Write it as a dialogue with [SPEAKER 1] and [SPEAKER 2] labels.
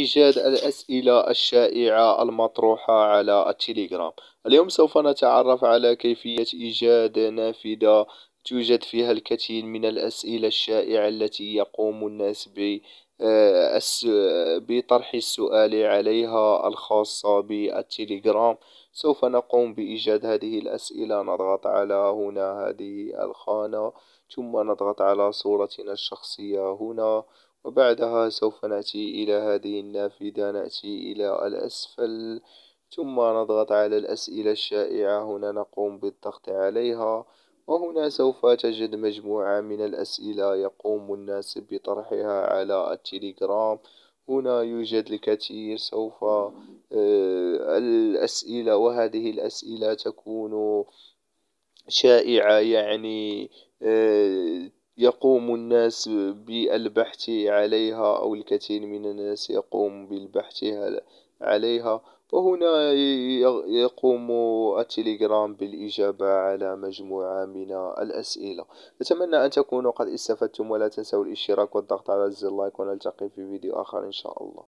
[SPEAKER 1] إيجاد الأسئلة الشائعة المطروحة على التليجرام اليوم سوف نتعرف على كيفية إيجاد نافذة توجد فيها الكثير من الأسئلة الشائعة التي يقوم الناس ب آه، بطرح السؤال عليها الخاصة بالتليجرام سوف نقوم بإيجاد هذه الأسئلة نضغط على هنا هذه الخانة ثم نضغط على صورتنا الشخصية هنا وبعدها سوف نأتي إلى هذه النافذة نأتي إلى الأسفل ثم نضغط على الأسئلة الشائعة هنا نقوم بالضغط عليها وهنا سوف تجد مجموعة من الأسئلة يقوم الناس بطرحها على التليجرام هنا يوجد الكثير سوف آه، الأسئلة وهذه الأسئلة تكون شائعة يعني آه، يقوم الناس بالبحث عليها أو الكثير من الناس يقوم بالبحث عليها وهنا يقوم التليجرام بالإجابة على مجموعة من الأسئلة أتمنى أن تكونوا قد استفدتم ولا تنسوا الاشتراك والضغط على زر اللايك ونلتقي في فيديو آخر إن شاء الله